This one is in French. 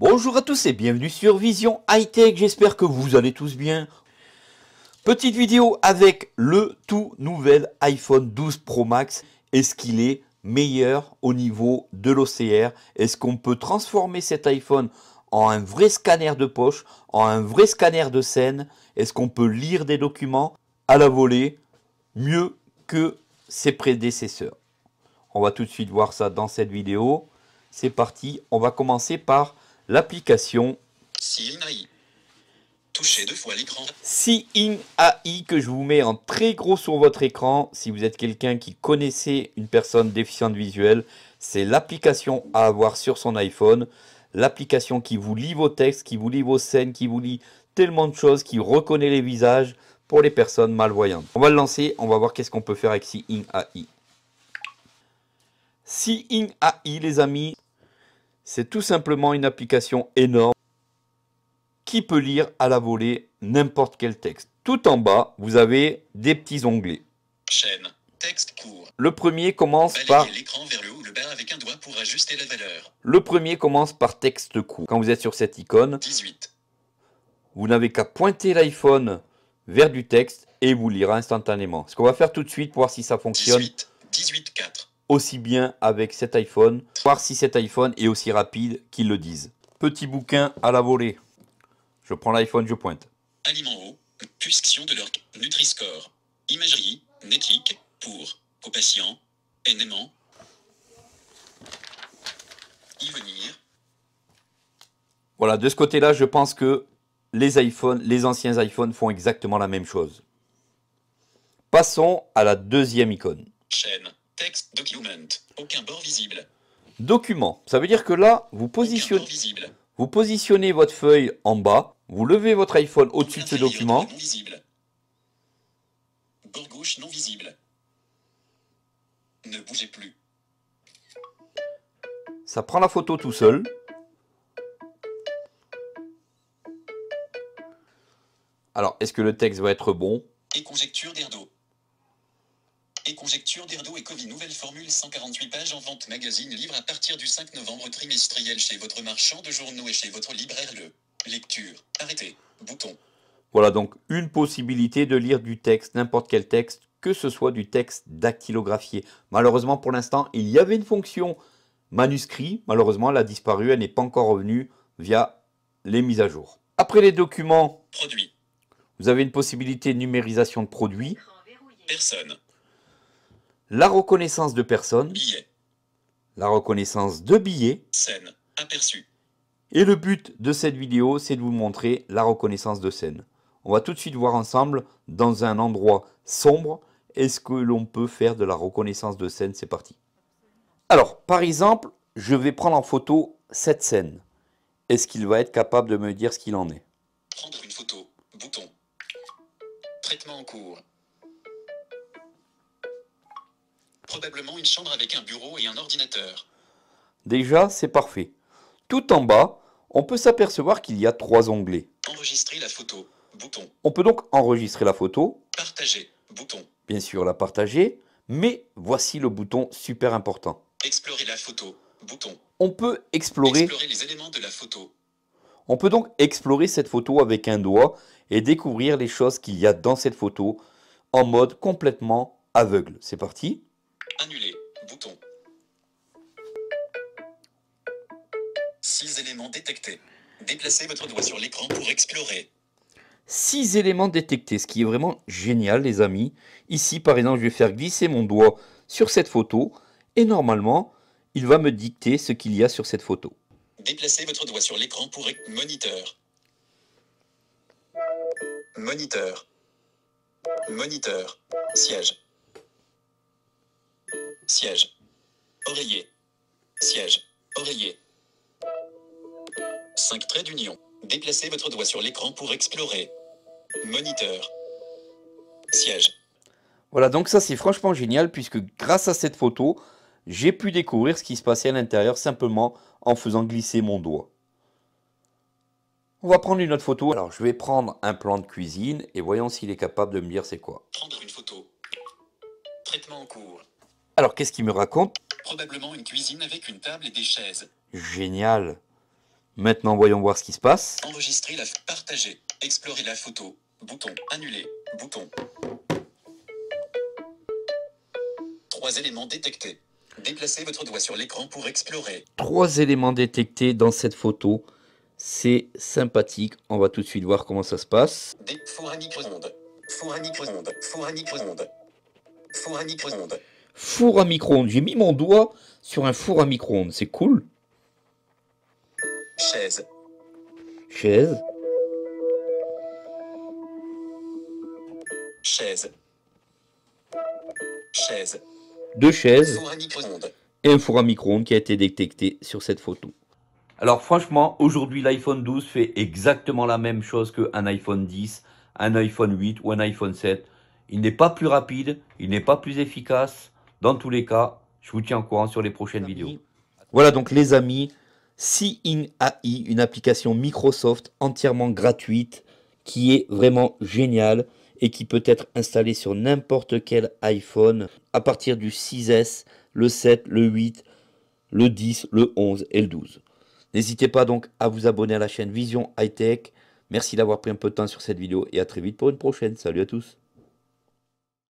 Bonjour à tous et bienvenue sur Vision High Tech, j'espère que vous allez tous bien. Petite vidéo avec le tout nouvel iPhone 12 Pro Max. Est-ce qu'il est meilleur au niveau de l'OCR Est-ce qu'on peut transformer cet iPhone en un vrai scanner de poche, en un vrai scanner de scène Est-ce qu'on peut lire des documents à la volée mieux que ses prédécesseurs On va tout de suite voir ça dans cette vidéo. C'est parti, on va commencer par l'application Si AI. Touchez deux fois l'écran. Si AI que je vous mets en très gros sur votre écran. Si vous êtes quelqu'un qui connaissait une personne déficiente visuelle, c'est l'application à avoir sur son iPhone. L'application qui vous lit vos textes, qui vous lit vos scènes, qui vous lit tellement de choses, qui reconnaît les visages pour les personnes malvoyantes. On va le lancer, on va voir qu'est-ce qu'on peut faire avec Si in AI. Si AI, les amis, c'est tout simplement une application énorme qui peut lire à la volée n'importe quel texte. Tout en bas, vous avez des petits onglets. Chaîne, texte court. Le premier commence par l'écran le avec un doigt pour ajuster la valeur. Le premier commence par texte court. Quand vous êtes sur cette icône, Vous n'avez qu'à pointer l'iPhone vers du texte et vous lira instantanément. Ce qu'on va faire tout de suite pour voir si ça fonctionne aussi bien avec cet iPhone, voir si cet iPhone est aussi rapide qu'ils le disent. Petit bouquin à la volée. Je prends l'iPhone, je pointe. Aliment de leur nutri Imagerie, pour, Y venir. Voilà, de ce côté-là, je pense que les iPhones, les anciens iPhones font exactement la même chose. Passons à la deuxième icône. Chaîne. Texte document. Aucun bord visible. Document. Ça veut dire que là, vous positionnez, vous positionnez votre feuille en bas, vous levez votre iPhone au-dessus de ce document. visible. Bord gauche non visible. Ne bougez plus. Ça prend la photo tout seul. Alors, est-ce que le texte va être bon Et conjecture d'eau conjectures d'Erdo et Covid. Nouvelle formule 148 pages en vente magazine livre à partir du 5 novembre trimestriel chez votre marchand de journaux et chez votre libraire le lecture. Arrêtez. Bouton. Voilà donc une possibilité de lire du texte, n'importe quel texte, que ce soit du texte dactylographié. Malheureusement pour l'instant, il y avait une fonction manuscrit, malheureusement elle a disparu, elle n'est pas encore revenue via les mises à jour. Après les documents, produits. vous avez une possibilité de numérisation de produits. Personne la reconnaissance de personnes, la reconnaissance de billets, scène, aperçu. Et le but de cette vidéo, c'est de vous montrer la reconnaissance de scène. On va tout de suite voir ensemble, dans un endroit sombre, est-ce que l'on peut faire de la reconnaissance de scène C'est parti. Alors, par exemple, je vais prendre en photo cette scène. Est-ce qu'il va être capable de me dire ce qu'il en est Prendre une photo. Bouton. Traitement en cours. Probablement une chambre avec un bureau et un ordinateur. Déjà, c'est parfait. Tout en bas, on peut s'apercevoir qu'il y a trois onglets. Enregistrer la photo, bouton. On peut donc enregistrer la photo. Partager, bouton. Bien sûr, la partager, mais voici le bouton super important. Explorer la photo, bouton. On peut explorer, explorer les éléments de la photo. On peut donc explorer cette photo avec un doigt et découvrir les choses qu'il y a dans cette photo en mode complètement aveugle. C'est parti Annuler. Bouton. Six éléments détectés. Déplacez votre doigt sur l'écran pour explorer. 6 éléments détectés, ce qui est vraiment génial les amis. Ici par exemple, je vais faire glisser mon doigt sur cette photo et normalement, il va me dicter ce qu'il y a sur cette photo. Déplacez votre doigt sur l'écran pour moniteur. Moniteur. Moniteur. Siège siège, oreiller, siège, oreiller. 5 traits d'union. Déplacez votre doigt sur l'écran pour explorer. Moniteur, siège. Voilà, donc ça c'est franchement génial puisque grâce à cette photo, j'ai pu découvrir ce qui se passait à l'intérieur simplement en faisant glisser mon doigt. On va prendre une autre photo. Alors je vais prendre un plan de cuisine et voyons s'il est capable de me dire c'est quoi. Prendre une photo. Traitement en cours. Alors, qu'est-ce qu'il me raconte Probablement une cuisine avec une table et des chaises. Génial. Maintenant, voyons voir ce qui se passe. Enregistrer la partager, explorer la photo, bouton annuler, bouton. Trois éléments détectés. Déplacez votre doigt sur l'écran pour explorer. Trois éléments détectés dans cette photo. C'est sympathique. On va tout de suite voir comment ça se passe. four Four Four à micro-ondes. J'ai mis mon doigt sur un four à micro-ondes. C'est cool. Chaise. Chaise. Chaise. Chaise. Deux chaises. Et un four à micro-ondes qui a été détecté sur cette photo. Alors franchement, aujourd'hui l'iPhone 12 fait exactement la même chose qu'un iPhone 10, un iPhone 8 ou un iPhone 7. Il n'est pas plus rapide, il n'est pas plus efficace, dans tous les cas, je vous tiens au courant sur les prochaines vidéos. Voilà donc les amis, Seeing AI, une application Microsoft entièrement gratuite qui est vraiment géniale et qui peut être installée sur n'importe quel iPhone à partir du 6S, le 7, le 8, le 10, le 11 et le 12. N'hésitez pas donc à vous abonner à la chaîne Vision Hightech. Merci d'avoir pris un peu de temps sur cette vidéo et à très vite pour une prochaine. Salut à tous.